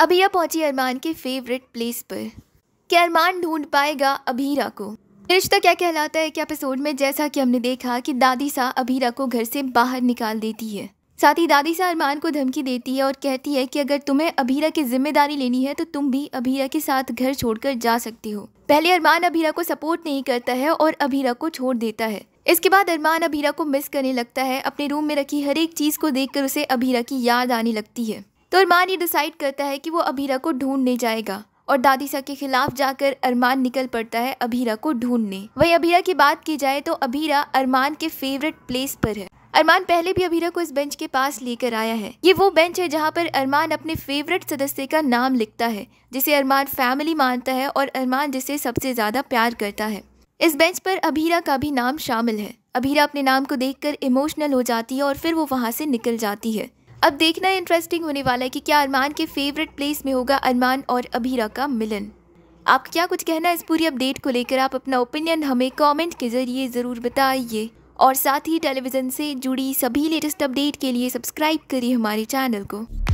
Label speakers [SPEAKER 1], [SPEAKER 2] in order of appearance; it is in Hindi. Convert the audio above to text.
[SPEAKER 1] अभिया पहुंची अरमान के फेवरेट प्लेस पर क्या अरमान ढूंढ पाएगा अभीरा को रिश्ता क्या कहलाता है कि एपिसोड में जैसा कि हमने देखा कि दादी सा अभीरा को घर से बाहर निकाल देती है साथ ही दादी सा अरमान को धमकी देती है और कहती है कि अगर तुम्हें अभीरा की जिम्मेदारी लेनी है तो तुम भी अभीरा के साथ घर छोड़कर जा सकती हो पहले अरमान अभीरा को सपोर्ट नहीं करता है और अभीरा को छोड़ देता है इसके बाद अरमान अभीरा को मिस करने लगता है अपने रूम में रखी हर एक चीज़ को देखकर उसे अभीरा की याद आने लगती है तो अरमान ये डिसाइड करता है कि वो अभीरा को ढूंढने जाएगा और दादी सा के खिलाफ जाकर अरमान निकल पड़ता है अभीरा को ढूंढने वही अभीरा की बात की जाए तो अभीरा अरमान के फेवरेट प्लेस पर है अरमान पहले भी अभीरा को इस बेंच के पास लेकर आया है ये वो बेंच है जहाँ पर अरमान अपने फेवरेट सदस्य का नाम लिखता है जिसे अरमान फैमिली मानता है और अरमान जिसे सबसे ज़्यादा प्यार करता है इस बेंच पर अभीरा का भी नाम शामिल है अभीरा अपने नाम को देखकर इमोशनल हो जाती है और फिर वो वहाँ से निकल जाती है अब देखना इंटरेस्टिंग होने वाला है कि क्या अरमान के फेवरेट प्लेस में होगा अरमान और अभीरा का मिलन आप क्या कुछ कहना है इस पूरी अपडेट को लेकर आप अपना ओपिनियन हमें कमेंट के जरिए ज़रूर बताइए और साथ ही टेलीविज़न से जुड़ी सभी लेटेस्ट अपडेट के लिए सब्सक्राइब करिए हमारे चैनल को